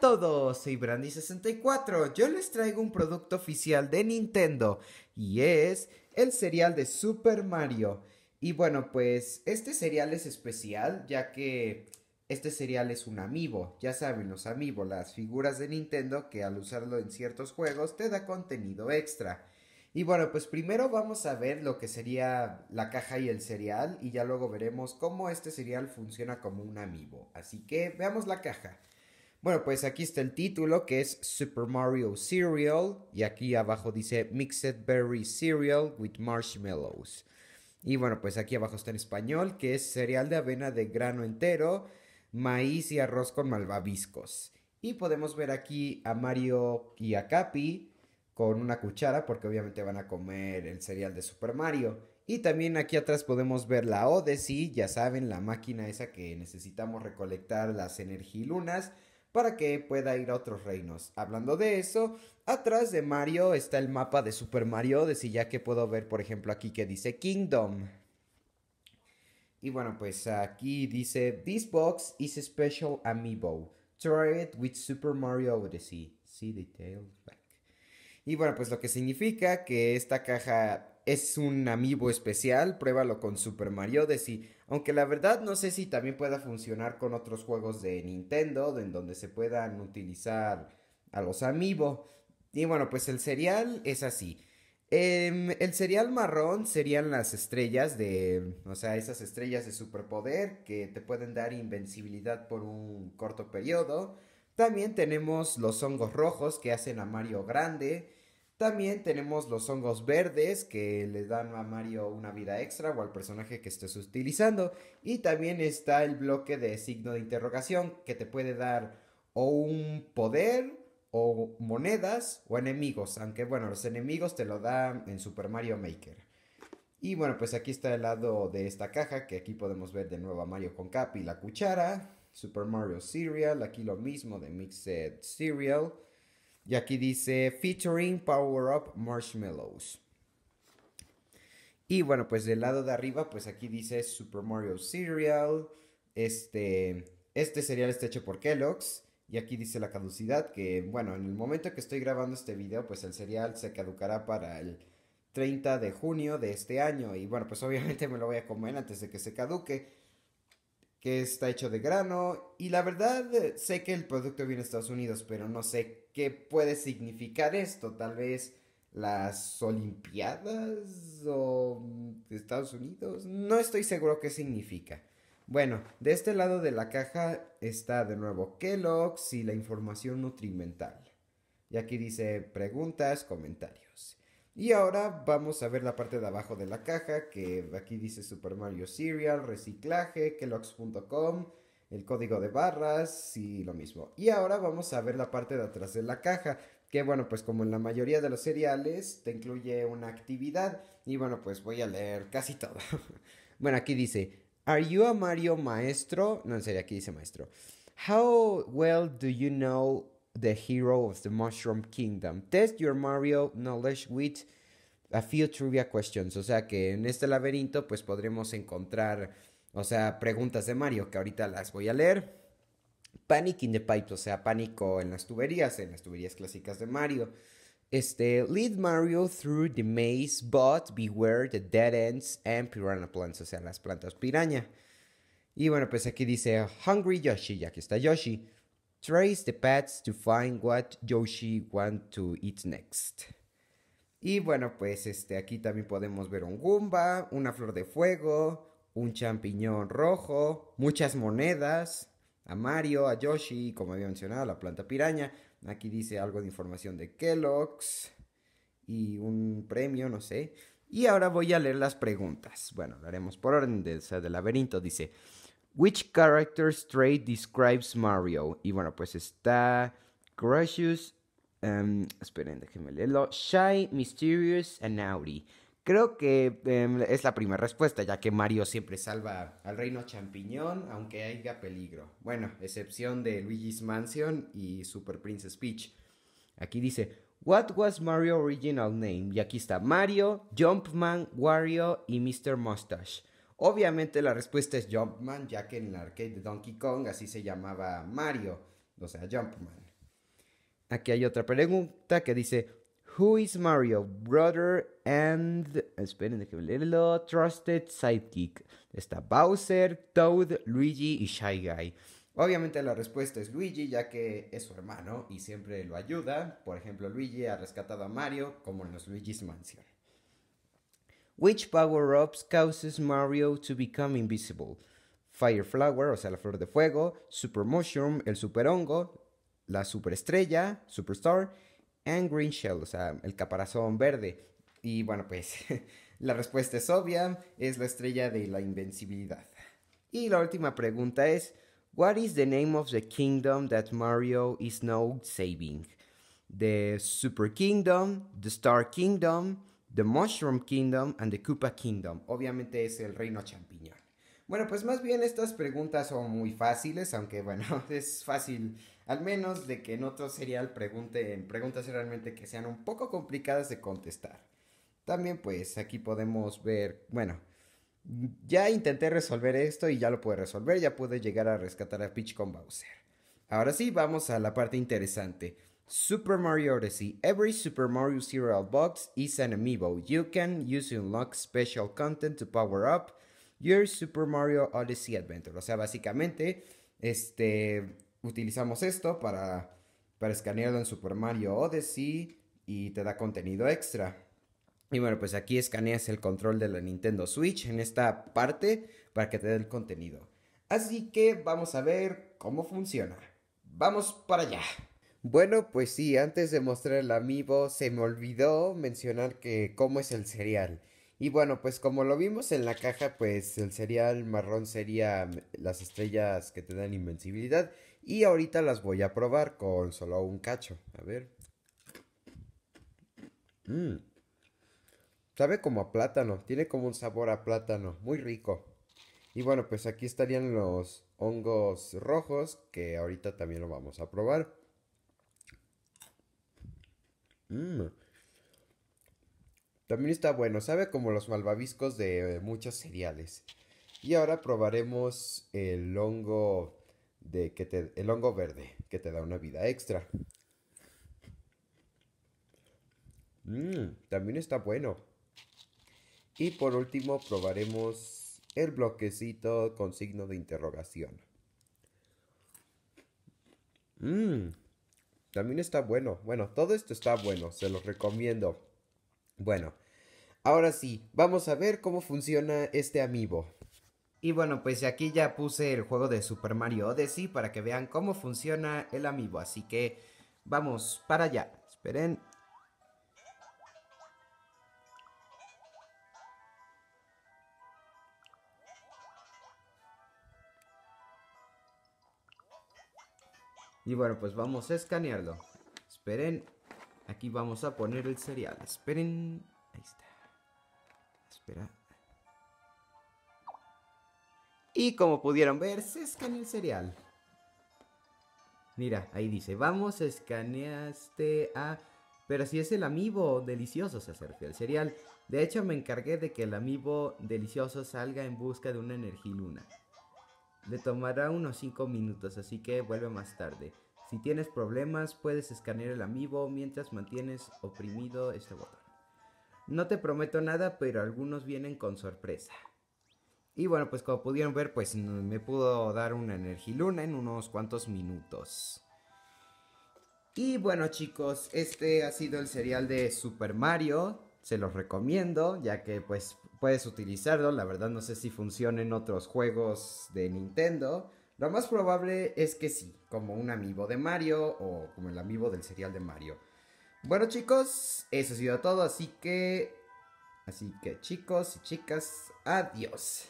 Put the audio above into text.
a todos, soy Brandy64. Yo les traigo un producto oficial de Nintendo y es el cereal de Super Mario. Y bueno, pues este cereal es especial ya que este cereal es un amiibo. Ya saben, los amiibo, las figuras de Nintendo que al usarlo en ciertos juegos te da contenido extra. Y bueno, pues primero vamos a ver lo que sería la caja y el cereal y ya luego veremos cómo este cereal funciona como un amiibo. Así que veamos la caja. Bueno, pues aquí está el título que es Super Mario Cereal y aquí abajo dice Mixed Berry Cereal with Marshmallows. Y bueno, pues aquí abajo está en español que es cereal de avena de grano entero, maíz y arroz con malvaviscos. Y podemos ver aquí a Mario y a Capi con una cuchara porque obviamente van a comer el cereal de Super Mario. Y también aquí atrás podemos ver la Odyssey, ya saben, la máquina esa que necesitamos recolectar las energilunas para que pueda ir a otros reinos. Hablando de eso, atrás de Mario está el mapa de Super Mario, de si ya que puedo ver, por ejemplo, aquí que dice Kingdom. Y bueno, pues aquí dice, This box is a special amiibo. Try it with Super Mario Odyssey. See details back. Y bueno, pues lo que significa que esta caja es un amiibo especial, pruébalo con Super Mario Odyssey. Aunque la verdad no sé si también pueda funcionar con otros juegos de Nintendo, en donde se puedan utilizar a los amiibo. Y bueno, pues el cereal es así. Em, el cereal marrón serían las estrellas de, o sea, esas estrellas de superpoder que te pueden dar invencibilidad por un corto periodo. También tenemos los hongos rojos que hacen a Mario grande. También tenemos los hongos verdes que le dan a Mario una vida extra o al personaje que estés utilizando. Y también está el bloque de signo de interrogación que te puede dar o un poder o monedas o enemigos. Aunque bueno, los enemigos te lo dan en Super Mario Maker. Y bueno, pues aquí está el lado de esta caja que aquí podemos ver de nuevo a Mario con Capi y la cuchara. Super Mario Cereal, aquí lo mismo de Mixed Cereal. Y aquí dice featuring Power Up Marshmallows. Y bueno, pues del lado de arriba, pues aquí dice Super Mario Cereal. Este, este cereal está hecho por Kellogg's. Y aquí dice la caducidad, que bueno, en el momento que estoy grabando este video, pues el cereal se caducará para el 30 de junio de este año. Y bueno, pues obviamente me lo voy a comer antes de que se caduque que está hecho de grano y la verdad eh, sé que el producto viene de Estados Unidos, pero no sé qué puede significar esto. Tal vez las Olimpiadas o mm, de Estados Unidos. No estoy seguro qué significa. Bueno, de este lado de la caja está de nuevo Kellogg's y la información nutrimental. Y aquí dice preguntas, comentarios. Y ahora vamos a ver la parte de abajo de la caja, que aquí dice Super Mario Serial, reciclaje, kellogg's.com, el código de barras y lo mismo. Y ahora vamos a ver la parte de atrás de la caja, que bueno, pues como en la mayoría de los cereales, te incluye una actividad. Y bueno, pues voy a leer casi todo. bueno, aquí dice, ¿Are you a Mario maestro? No, en serio, aquí dice maestro. How well do you know the hero of the Mushroom Kingdom. Test your Mario knowledge with a few trivia questions. O sea que en este laberinto pues podremos encontrar, o sea, preguntas de Mario que ahorita las voy a leer. Panic in the pipes, o sea, pánico en las tuberías, en las tuberías clásicas de Mario. Este, lead Mario through the maze, but beware the dead ends and piranha plants, o sea, las plantas piraña. Y bueno, pues aquí dice Hungry Yoshi, ya que está Yoshi. Trace the paths to find what Yoshi want to eat next. Y bueno, pues este, aquí también podemos ver un Goomba, una flor de fuego, un champiñón rojo, muchas monedas, a Mario, a Yoshi, como había mencionado, la planta piraña. Aquí dice algo de información de Kellogg's y un premio, no sé. Y ahora voy a leer las preguntas. Bueno, lo haremos por orden del laberinto. Dice, Which character trait describes Mario? Y bueno, pues está Gracious, em, esperen, déjenme leerlo. Shy, Mysterious and Naughty. Creo que em, es la primera respuesta, ya que Mario siempre salva al reino champiñón, aunque haya peligro. Bueno, excepción de Luigi's Mansion y Super Princess Peach. Aquí dice, What was Mario's original name? Y aquí está Mario, Jumpman, Wario y Mr. Mustache. Obviamente la respuesta es Jumpman, ya que en el arcade de Donkey Kong así se llamaba Mario, o sea, Jumpman. Aquí hay otra pregunta que dice, Who is Mario, brother and... Esperen, déjenme leerlo. Trusted sidekick. Está Bowser, Toad, Luigi y Shy Guy. Obviamente la respuesta es Luigi, ya que es su hermano y siempre lo ayuda. Por ejemplo, Luigi ha rescatado a Mario, como en los Luigi's Mansion. Which power-ups causes Mario to become invisible? Fire Flower, o sea, la flor de fuego, Super Mushroom, el super hongo, la superestrella, Superstar, and Green Shell, o sea, el caparazón verde. Y bueno, pues la respuesta es obvia, es la estrella de la invencibilidad. Y la última pregunta es, What is the name of the kingdom that Mario is now saving? The Super Kingdom, the Star Kingdom, The Mushroom Kingdom and the Koopa Kingdom. Obviamente es el reino champiñón. Bueno, pues más bien estas preguntas son muy fáciles, aunque bueno, es fácil, al menos de que en otro serial pregunten preguntas realmente que sean un poco complicadas de contestar. También pues aquí podemos ver, bueno, ya intenté resolver esto y ya lo pude resolver, ya pude llegar a rescatar a Peach con Bowser. Ahora sí, vamos a la parte interesante. Super Mario Odyssey. Every Super Mario cereal box is an amiibo. You can use unlock special content to power up your Super Mario Odyssey Adventure. O sea, básicamente, este, utilizamos esto para, para escanearlo en Super Mario Odyssey y te da contenido extra. Y bueno, pues aquí escaneas el control de la Nintendo Switch en esta parte para que te dé el contenido. Así que vamos a ver cómo funciona. Vamos para allá. Bueno, pues sí, antes de mostrar el amiibo se me olvidó mencionar que cómo es el cereal. Y bueno, pues como lo vimos en la caja, pues el cereal marrón sería mm, las estrellas que te dan invencibilidad. Y ahorita las voy a probar con solo un cacho. A ver. Mmm. Sabe como a plátano, tiene como un sabor a plátano, muy rico. Y bueno, pues aquí estarían los hongos rojos que ahorita también lo vamos a probar. Mm. También está bueno, sabe como los malvaviscos de eh, muchos cereales. Y ahora probaremos el hongo de que el hongo verde que te da una vida extra. Mm, también está bueno. Y por último probaremos el bloquecito con signo de interrogación. Mmm, también está bueno. Bueno, todo esto está bueno, se los recomiendo. Bueno, ahora sí, vamos a ver cómo funciona este amiibo. Y bueno, pues aquí ya puse el juego de Super Mario Odyssey para que vean cómo funciona el amiibo. Así que vamos para allá. Esperen, Y bueno, pues vamos a escanearlo. Esperen. Aquí vamos a poner el cereal. Esperen. Ahí está. Espera. Y como pudieron ver, se escanea el cereal. Mira, ahí dice, vamos, escaneaste a... Pero si es el amigo delicioso, se acerca el cereal. De hecho, me encargué de que el amigo delicioso salga en busca de una energía luna. Le tomará unos 5 minutos, así que vuelve más tarde. Si tienes problemas, puedes escanear el amiibo mientras mantienes oprimido este botón. No te prometo nada, pero algunos vienen con sorpresa. Y bueno, pues como pudieron ver, pues me pudo dar una energiluna en unos cuantos minutos. Y bueno chicos, este ha sido el serial de Super Mario. Se los recomiendo, ya que pues puedes utilizarlo. La verdad no sé si funciona en otros juegos de Nintendo. Lo más probable es que sí, como un amiibo de Mario o como el amiibo del serial de Mario. Bueno chicos, eso ha sido todo, así que... Así que chicos y chicas, adiós.